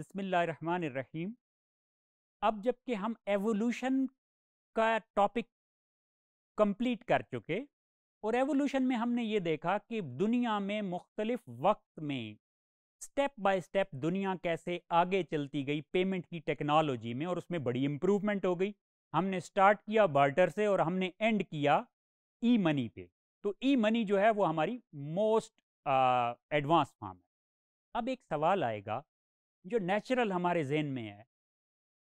बिसमीम अब जबकि हम एवोल्यूशन का टॉपिक कंप्लीट कर चुके और एवोल्यूशन में हमने ये देखा कि दुनिया में मुख्तलिफ वक्त में स्टेप बाय स्टेप दुनिया कैसे आगे चलती गई पेमेंट की टेक्नोलॉजी में और उसमें बड़ी इम्प्रूवमेंट हो गई हमने स्टार्ट किया बार्टर से और हमने एंड किया ई मनी पे तो ई मनी जो है वो हमारी मोस्ट एडवांस फॉर्म है अब एक सवाल आएगा जो नेचुरल हमारे जेन में है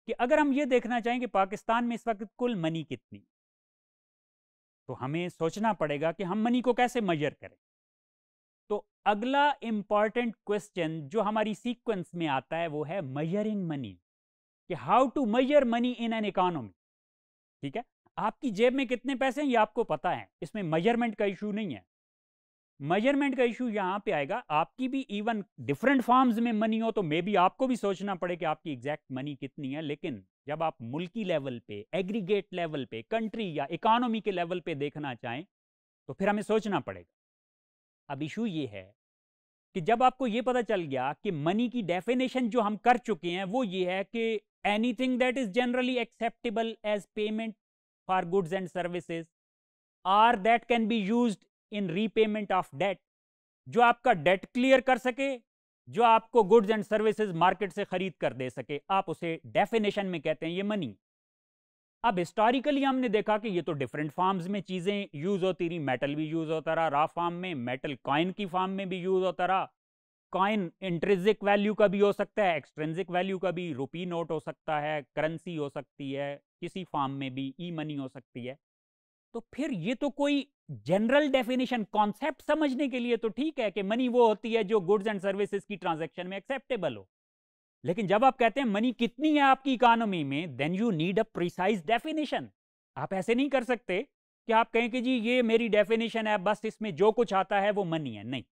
कि अगर हम ये देखना चाहें कि पाकिस्तान में इस वक्त कुल मनी कितनी तो हमें सोचना पड़ेगा कि हम मनी को कैसे मेजर करें तो अगला इंपॉर्टेंट क्वेश्चन जो हमारी सीक्वेंस में आता है वो है मयरिंग मनी कि how to measure money in an economy ठीक है आपकी जेब में कितने पैसे हैं ये आपको पता है इसमें मेजरमेंट का इशू नहीं है मेजरमेंट का इशू यहाँ पे आएगा आपकी भी इवन डिफरेंट फॉर्म्स में मनी हो तो मे बी आपको भी सोचना पड़े कि आपकी एग्जैक्ट मनी कितनी है लेकिन जब आप मुल्की लेवल पे एग्रीगेट लेवल पे कंट्री या इकोनॉमी के लेवल पे देखना चाहें तो फिर हमें सोचना पड़ेगा अब इशू ये है कि जब आपको ये पता चल गया कि मनी की डेफिनेशन जो हम कर चुके हैं वो ये है कि anything that is generally acceptable as payment for goods and services are that can be use in repayment of debt जो आपका डेट क्लियर कर सके जो आपको गुड्स एंड सर्विसेज मार्केट से खरीद कर दे सके आप उसे डेफिनेशन में कहते हैं ये मनी अब हिस्टोरिकली हमने देखा कि ये तो डिफरेंट फॉर्म्स में चीज़ें यूज़ होती रही मेटल भी यूज़ होता रहा रॉ फॉर्म में मेटल कॉइन की फॉर्म में भी यूज़ होता रहा कॉइन इंट्रेजिक वैल्यू का भी हो सकता है एक्सट्रेंजिक वैल्यू का भी रुपी नोट हो सकता है करेंसी हो सकती है किसी फॉर्म में भी ई e मनी हो सकती है तो फिर ये तो कोई जनरल डेफिनेशन कॉन्सेप्ट समझने के लिए तो ठीक है कि मनी वो होती है जो गुड्स एंड सर्विसेज की ट्रांजैक्शन में एक्सेप्टेबल हो लेकिन जब आप कहते हैं मनी कितनी है आपकी इकोनॉमी में then you need a precise definition आप ऐसे नहीं कर सकते कि आप कहें कि जी ये मेरी डेफिनेशन है बस इसमें जो कुछ आता है वो मनी है नहीं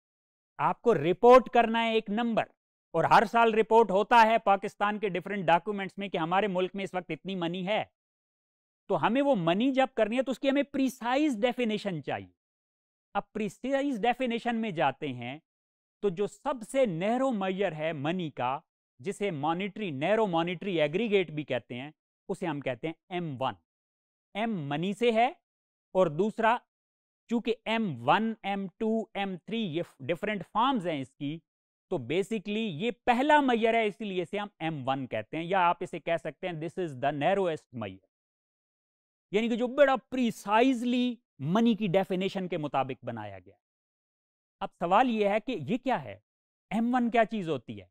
आपको रिपोर्ट करना है एक नंबर और हर साल रिपोर्ट होता है पाकिस्तान के डिफरेंट डॉक्यूमेंट्स में कि हमारे मुल्क में इस वक्त इतनी मनी है तो हमें वो मनी जब करनी है तो उसकी हमें प्रिसाइज डेफिनेशन चाहिए अब प्रिसाइज डेफिनेशन में जाते हैं तो जो सबसे नैरो मैयर है मनी का जिसे मॉनिटरी नैरो मॉनिटरी एग्रीगेट भी कहते हैं उसे हम कहते हैं एम वन एम मनी से है और दूसरा चूंकि M one M two M three ये डिफरेंट फॉर्म्स हैं इसकी तो बेसिकली ये पहला मैयर है इसलिए इसे हम एम वन कहते हैं या आप इसे कह सकते हैं this is the narrowest measure यानी कि जो बड़ा प्रिसाइजली मनी की डेफिनेशन के मुताबिक बनाया गया अब सवाल यह है कि यह क्या है M1 क्या चीज होती है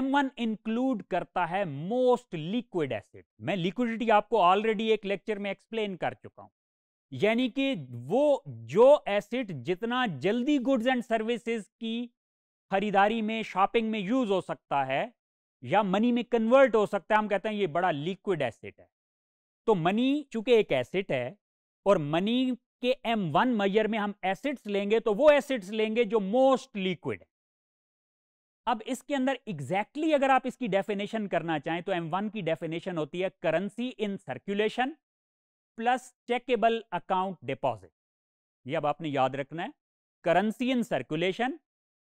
M1 इंक्लूड करता है मोस्ट लिक्विड एसिड मैं लिक्विडिटी आपको ऑलरेडी एक लेक्चर में एक्सप्लेन कर चुका हूं यानी कि वो जो एसिड जितना जल्दी गुड्स एंड सर्विसेज की खरीदारी में शॉपिंग में यूज हो सकता है या मनी में कन्वर्ट हो सकता है हम कहते हैं ये बड़ा लिक्विड एसिड है तो मनी चूंकि एक एसेट है और मनी के एम वन मैयर में हम एसेट्स लेंगे तो वो एसिड्स लेंगे जो मोस्ट लिक्विड है अब इसके अंदर एग्जैक्टली exactly अगर आप इसकी डेफिनेशन करना चाहें तो एम वन की डेफिनेशन होती है currency in circulation plus checkable account deposit ये अब आपने याद रखना है currency in circulation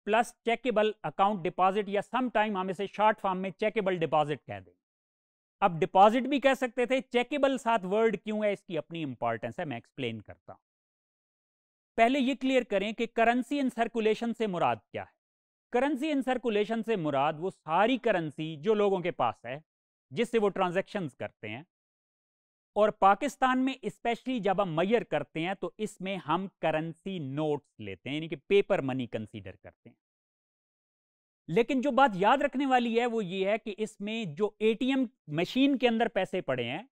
plus checkable account deposit या सम टाइम हम इसे शॉर्ट फॉर्म में चेकेबल डिपॉजिट कह देंगे अब डिपॉजिट भी कह सकते थे चेकेबल साथ वर्ड क्यों है इसकी अपनी इंपॉर्टेंस है मैं एक्सप्लेन करता हूं पहले ये क्लियर करें कि करेंसी इन सर्कुलेशन से मुराद क्या है करेंसी इन सर्कुलेशन से मुराद वो सारी करेंसी जो लोगों के पास है जिससे वो ट्रांजेक्शन करते हैं और पाकिस्तान में स्पेशली जब हम मैयर करते हैं तो इसमें हम करेंसी नोट्स लेते हैं यानी कि पेपर मनी कंसीडर करते हैं लेकिन जो बात याद रखने वाली है वो ये है कि इसमें जो एटीएम मशीन के अंदर पैसे पड़े हैं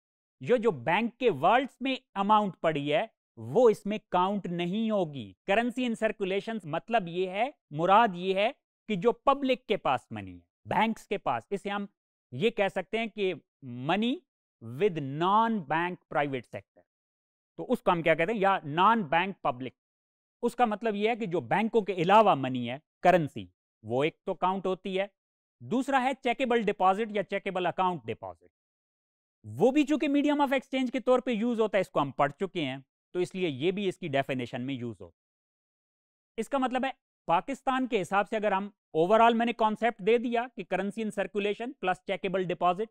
जो जो बैंक के वर्ल्ड में अमाउंट पड़ी है वो इसमें काउंट नहीं होगी करेंसी इन सर्कुलेशन मतलब ये है मुराद ये है कि जो पब्लिक के पास मनी है बैंक्स के पास इसे हम ये कह सकते हैं कि money with non bank private sector तो उसको हम क्या कहते हैं या नॉन बैंक पब्लिक उसका मतलब यह है कि जो बैंकों के अलावा मनी है करेंसी वो एक तो काउंट होती है दूसरा है चेकेबल डिपॉजिट या चेकेबल अकाउंट डिपॉजिट वो भी चूंकि मीडियम ऑफ एक्सचेंज के तौर पे यूज होता है इसको हम पढ़ चुके हैं तो इसलिए ये भी इसकी डेफिनेशन में यूज होता इसका मतलब है पाकिस्तान के हिसाब से अगर हम ओवरऑल मैंने कॉन्सेप्ट दे दिया कि currency in circulation plus checkable deposit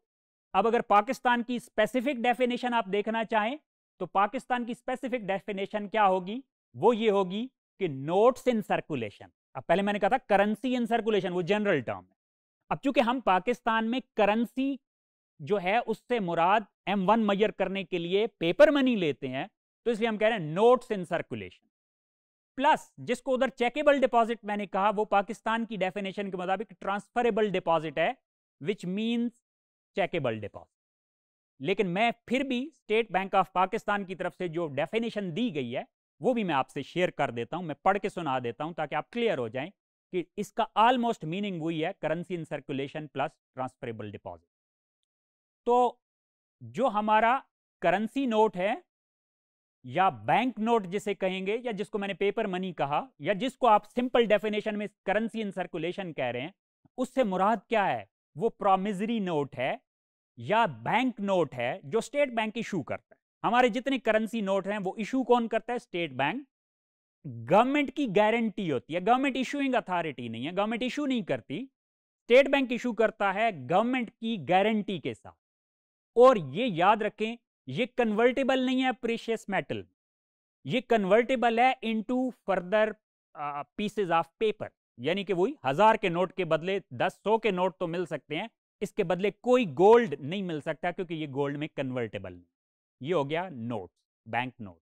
अब अगर पाकिस्तान की स्पेसिफिक डेफिनेशन आप देखना चाहें तो पाकिस्तान की स्पेसिफिक डेफिनेशन क्या होगी वो ये होगी कि नोट्स इन सर्कुलेशन अब पहले मैंने कहा था करेंसी इन सर्कुलेशन वो जनरल टर्म है अब चूंकि हम पाकिस्तान में करेंसी जो है उससे मुराद एम वन मैयर करने के लिए पेपर मनी लेते हैं तो इसलिए हम कह रहे हैं नोट्स इन सर्कुलेशन प्लस जिसको उधर चेकेबल डिपॉजिट मैंने कहा वो पाकिस्तान की डेफिनेशन के मुताबिक ट्रांसफरेबल डिपॉजिट है विच मीन्स चेकेबल डिपॉजिट लेकिन मैं फिर भी स्टेट बैंक ऑफ पाकिस्तान की तरफ से जो डेफिनेशन दी गई है वो भी मैं आपसे शेयर कर देता हूं मैं पढ़ के सुना देता हूं ताकि आप क्लियर हो जाएं कि इसका ऑलमोस्ट मीनिंग वही है currency in circulation plus transferable deposit तो जो हमारा करेंसी नोट है या बैंक नोट जिसे कहेंगे या जिसको मैंने पेपर मनी कहा या जिसको आप सिंपल डेफिनेशन में करेंसी इन सर्कुलेशन कह रहे हैं उससे मुराद क्या है वो प्रोमिजरी नोट है या बैंक नोट है जो स्टेट बैंक इशू करता है हमारे जितने करेंसी नोट हैं वो इशू कौन करता है स्टेट बैंक गवर्नमेंट की गारंटी होती है गवर्नमेंट इशूइंग अथॉरिटी नहीं है गवर्नमेंट इशू नहीं करती स्टेट बैंक इशू करता है गवर्नमेंट की गारंटी के साथ और ये याद रखें ये कन्वर्टेबल नहीं है प्रीशियस मेटल ये कन्वर्टेबल है into further pieces of paper यानी कि वही हजार के नोट के बदले दस सौ के नोट तो मिल सकते हैं इसके बदले कोई गोल्ड नहीं मिल सकता क्योंकि ये गोल्ड में कन्वर्टेबल नहीं ये हो गया नोट बैंक नोट